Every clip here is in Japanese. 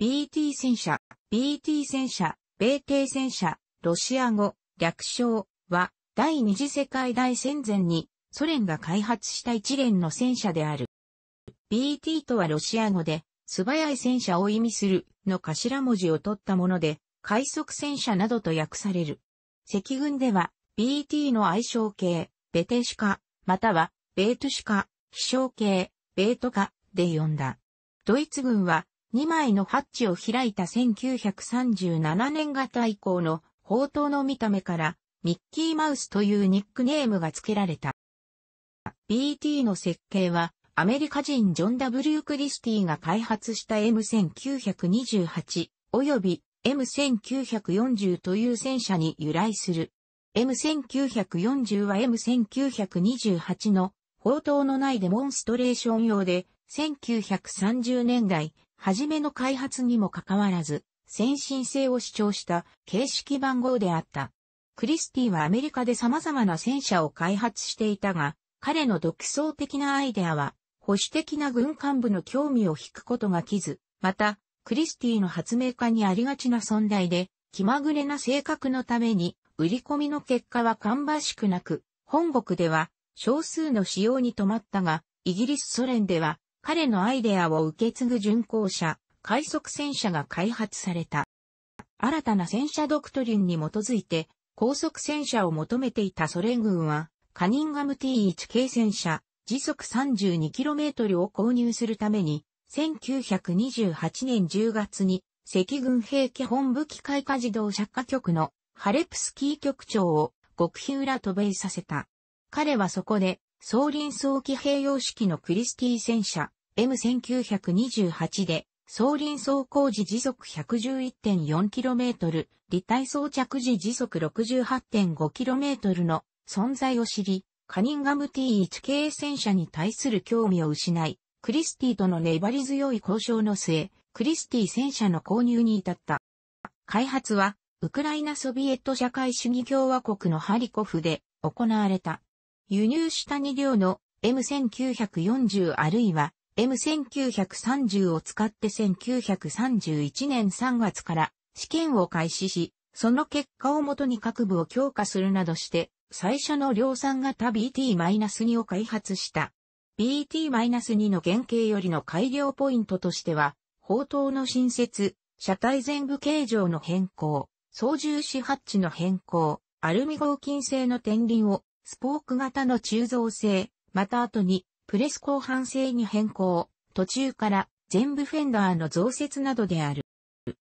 BT 戦車、BT 戦車、米帝戦車、ロシア語、略称は、第二次世界大戦前に、ソ連が開発した一連の戦車である。BT とはロシア語で、素早い戦車を意味するの頭文字を取ったもので、快速戦車などと訳される。赤軍では、BT の愛称系、ベテシカ、または、ベートシカ、飛翔系、ベートカで呼んだ。ドイツ軍は、2枚のハッチを開いた1937年型以降の砲塔の見た目からミッキーマウスというニックネームが付けられた。BT の設計はアメリカ人ジョン・ W・ クリスティが開発した M1928 及び M1940 という戦車に由来する。M1940 は M1928 の砲塔のないデモンストレーション用で1930年代初めの開発にもかかわらず、先進性を主張した形式番号であった。クリスティはアメリカで様々な戦車を開発していたが、彼の独創的なアイデアは、保守的な軍幹部の興味を引くことがきず、また、クリスティの発明家にありがちな存在で、気まぐれな性格のために、売り込みの結果は芳しくなく、本国では少数の使用に止まったが、イギリスソ連では彼のアイデアを受け継ぐ巡航車、快速戦車が開発された。新たな戦車ドクトリンに基づいて、高速戦車を求めていたソ連軍は、カニンガム T1 軽戦車、時速 32km を購入するために、1928年10月に、赤軍兵器本部機械化自動車化局のハレプスキー局長を極秘裏渡米させた。彼はそこで総輪早期併用式のクリスティ戦車 M1928 で、総輪走行時時速 111.4km、立体装着時時速 68.5km の存在を知り、カニンガム T1 系戦車に対する興味を失い、クリスティとの粘り強い交渉の末、クリスティ戦車の購入に至った。開発は、ウクライナソビエト社会主義共和国のハリコフで行われた。輸入した2両の M1940 あるいは M1930 を使って1931年3月から試験を開始し、その結果をもとに各部を強化するなどして、最初の量産型 BT-2 を開発した。BT-2 の原型よりの改良ポイントとしては、砲塔の新設、車体全部形状の変更、操縦士ハッチの変更、アルミ合金製の天輪をスポーク型の鋳造性、また後にプレス後半性に変更、途中から全部フェンダーの増設などである。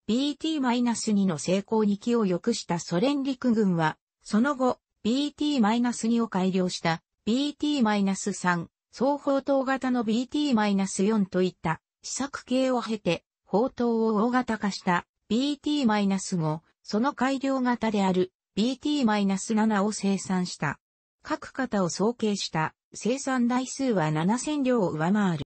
BT-2 の成功に気を良くしたソ連陸軍は、その後、BT-2 を改良した BT-3 双方塔型の BT-4 といった試作系を経て、砲塔を大型化した BT-5、その改良型である BT-7 を生産した。各型を総計した生産台数は7000両を上回る。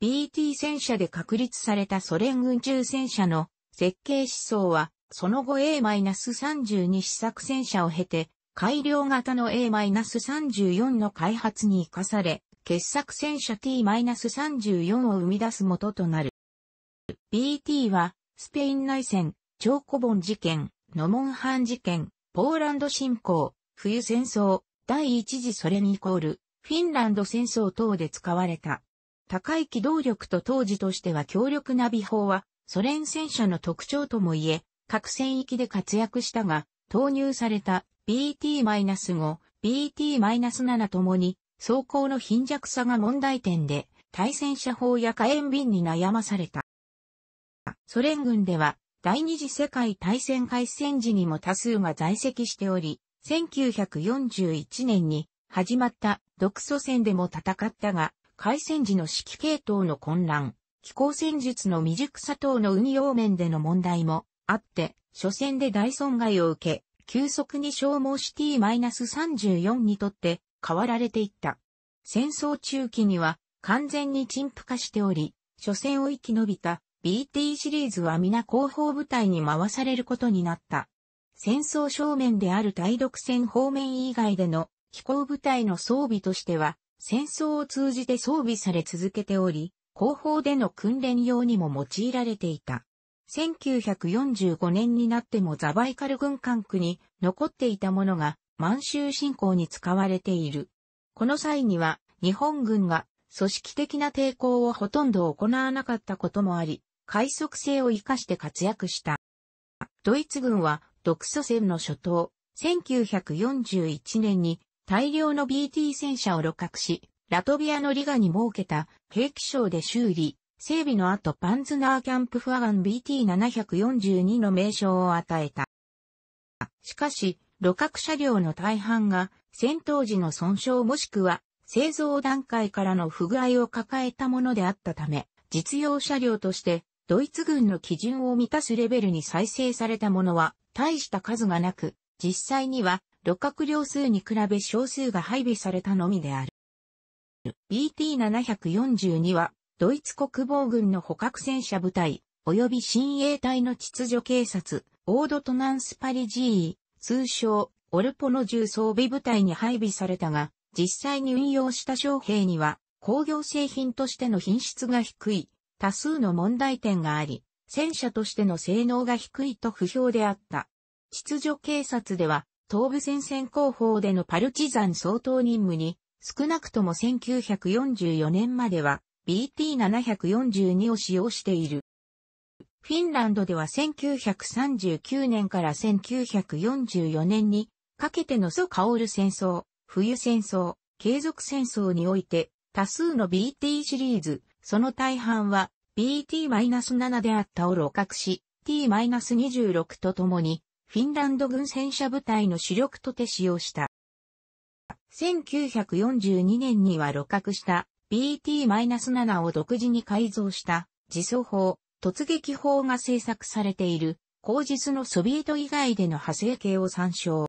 BT 戦車で確立されたソ連軍中戦車の設計思想は、その後 A-32 試作戦車を経て、改良型の A-34 の開発に生かされ、傑作戦車 T-34 を生み出す元となる。BT は、スペイン内戦、チーコボン事件、ノモンハン事件、ポーランド侵攻、冬戦争、第一次ソにイコール、フィンランド戦争等で使われた。高い機動力と当時としては強力な美砲は、ソ連戦車の特徴ともいえ、各戦域で活躍したが、投入された BT-5、BT-7 ともに、装甲の貧弱さが問題点で、対戦車砲や火炎瓶に悩まされた。ソ連軍では、第二次世界大戦開戦時にも多数が在籍しており、1941年に始まった独祖戦でも戦ったが、海戦時の指揮系統の混乱、気候戦術の未熟さ等の運用面での問題もあって、初戦で大損害を受け、急速に消耗シし T-34 にとって変わられていった。戦争中期には完全に陳腐化しており、初戦を生き延びた BT シリーズは皆後方部隊に回されることになった。戦争正面である対独戦方面以外での飛行部隊の装備としては、戦争を通じて装備され続けており、後方での訓練用にも用いられていた。1945年になってもザバイカル軍管区に残っていたものが満州侵攻に使われている。この際には日本軍が組織的な抵抗をほとんど行わなかったこともあり、快速性を活かして活躍した。ドイツ軍は独ソ戦の初頭、1941年に大量の BT 戦車を露獲し、ラトビアのリガに設けた兵器賞で修理、整備の後パンズナーキャンプフアガン BT742 の名称を与えた。しかし、露獲車両の大半が戦闘時の損傷もしくは製造段階からの不具合を抱えたものであったため、実用車両としてドイツ軍の基準を満たすレベルに再生されたものは大した数がなく、実際には、旅客量数に比べ少数が配備されたのみである。BT742 は、ドイツ国防軍の捕獲戦車部隊、及び新衛隊の秩序警察、オードトナンスパリ G、e 通称、オルポの重装備部隊に配備されたが、実際に運用した将兵には、工業製品としての品質が低い、多数の問題点があり、戦車としての性能が低いと不評であった。秩序警察では、東部戦線広報でのパルチザン相当任務に、少なくとも1944年までは BT742 を使用している。フィンランドでは1939年から1944年にかけてのソカオル戦争、冬戦争、継続戦争において多数の BT シリーズ、その大半は BT-7 であったを露覚し、T-26 とともに、フィンランド軍戦車部隊の主力とて使用した。1942年には露覚した BT-7 を独自に改造した自走砲、突撃砲が製作されている、後日のソビエト以外での派生形を参照。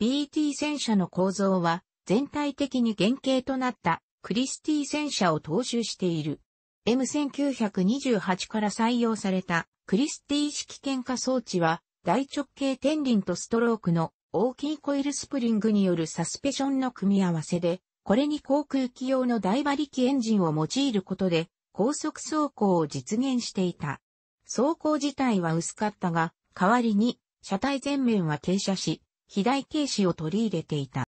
BT 戦車の構造は全体的に原型となったクリスティ戦車を踏襲している。M1928 から採用されたクリスティ式喧嘩装置は大直径天輪とストロークの大きいコイルスプリングによるサスペションの組み合わせで、これに航空機用の大馬力エンジンを用いることで高速走行を実現していた。走行自体は薄かったが、代わりに車体前面は傾斜し、肥大軽視を取り入れていた。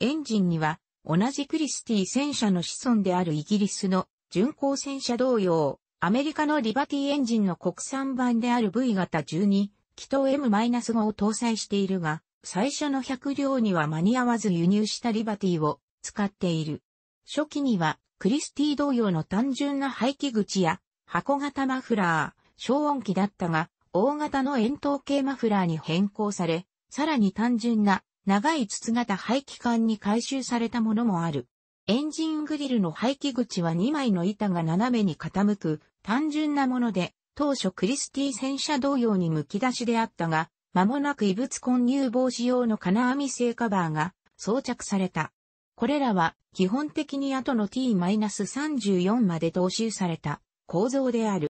エンジンには同じクリスティ戦車の子孫であるイギリスの巡航戦車同様、アメリカのリバティエンジンの国産版である V 型12、気筒 M-5 を搭載しているが、最初の100両には間に合わず輸入したリバティを使っている。初期には、クリスティ同様の単純な排気口や、箱型マフラー、消音器だったが、大型の円筒形マフラーに変更され、さらに単純な長い筒型排気管に回収されたものもある。エンジングリルの排気口は2枚の板が斜めに傾く単純なもので、当初クリスティ戦車同様に剥き出しであったが、間もなく異物混入防止用の金網製カバーが装着された。これらは基本的に後の T-34 まで踏襲された構造である。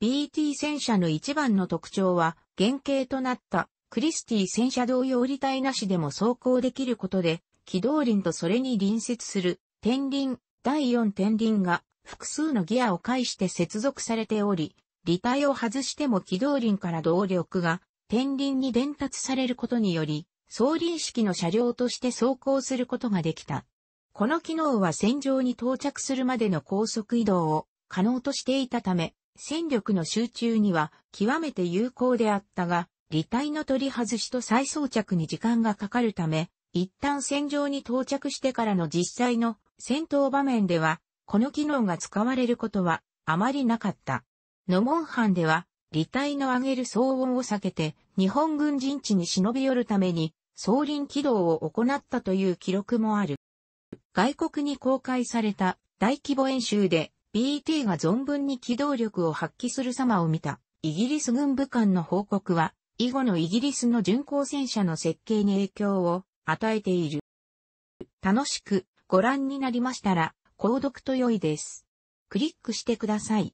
BT 戦車の一番の特徴は原型となったクリスティ戦車同様履体なしでも走行できることで軌道輪とそれに隣接する天輪、第四天輪が複数のギアを介して接続されており、履体を外しても軌道輪から動力が天輪に伝達されることにより、送輪式の車両として走行することができた。この機能は戦場に到着するまでの高速移動を可能としていたため、戦力の集中には極めて有効であったが、履体の取り外しと再装着に時間がかかるため、一旦戦場に到着してからの実際の戦闘場面では、この機能が使われることはあまりなかった。ノモンハンでは、離体の上げる騒音を避けて、日本軍陣地に忍び寄るために、送輪起動を行ったという記録もある。外国に公開された大規模演習で BT が存分に機動力を発揮する様を見たイギリス軍部官の報告は以後のイギリスの巡航戦車の設計に影響を与えている。楽しくご覧になりましたら、購読と良いです。クリックしてください。